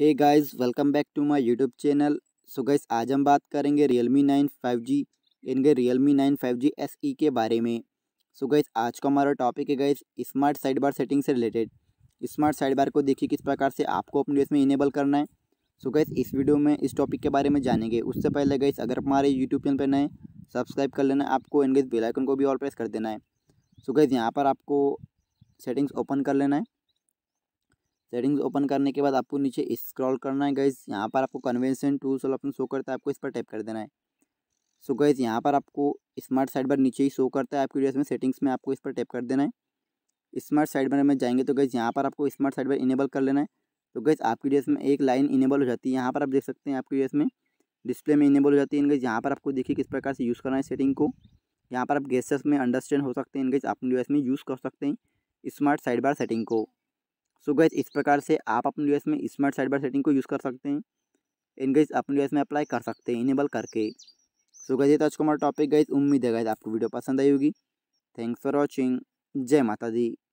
hey guys welcome back to my YouTube channel so guys आज हम बात करेंगे रियलमी नाइन फाइव जी इनके Realme nine five G S E के बारे में सो so गाइस आज का हमारा टॉपिक है guys smart sidebar setting से रिलेटेड स्मार्ट साइड बार को देखिए किस प्रकार से आपको अपने डिवाइस में इनेबल करना है सो so गाइस इस वीडियो में इस टॉपिक के बारे में जानेंगे उससे पहले गाइस अगर हमारे यूट्यूब चैनल पर नए सब्सक्राइब कर लेना आपको इनगेज बेलाइकन को भी ऑल प्रेस कर देना है सो so गाइस यहाँ पर आपको सेटिंग्स ओपन कर लेना है सेटिंग्स ओपन करने के बाद आपको नीचे स्क्रॉल करना है गैस यहाँ पर आपको कन्वेंशन टूल्स वाला ऑप्शन शो करता है आपको इस पर टैप कर देना है सो so गैस यहाँ पर आपको स्मार्ट साइड बार नीचे ही शो करता है आपकी ड्रेस में सेटिंग्स में आपको इस पर टैप कर देना है स्मार्ट साइड बार में जाएंगे तो गैस यहाँ पर आपको स्मार्ट साइड बार इनेबल कर लेना है तो गैस आपकी ड्रेस में एक लाइन इनेबल हो जाती है यहाँ पर आप देख सकते हैं आपकी ड्रेस में डिस्प्ले में इनेबल हो जाती है इनगेज यहाँ पर आपको देखिए किस प्रकार से यूज़ करना है सेटिंग को यहाँ पर आप गेस्ट में अंडरस्टैंड हो सकते हैं इनगेज आप ड्रेस में यूज़ कर सकते हैं स्मार्ट साइड बार सेटिंग को सो गैस इस प्रकार से आप अपने डिवाइस में स्मार्ट साइड बार सेटिंग को यूज़ कर सकते हैं इन गैस अपने डिवाइस में अप्लाई कर सकते हैं इनेबल करके सो गैस ये तो आज का हमारा टॉपिक गैस उम्मीद है गैस आपको वीडियो पसंद आई होगी थैंक्स फॉर वॉचिंग जय माता दी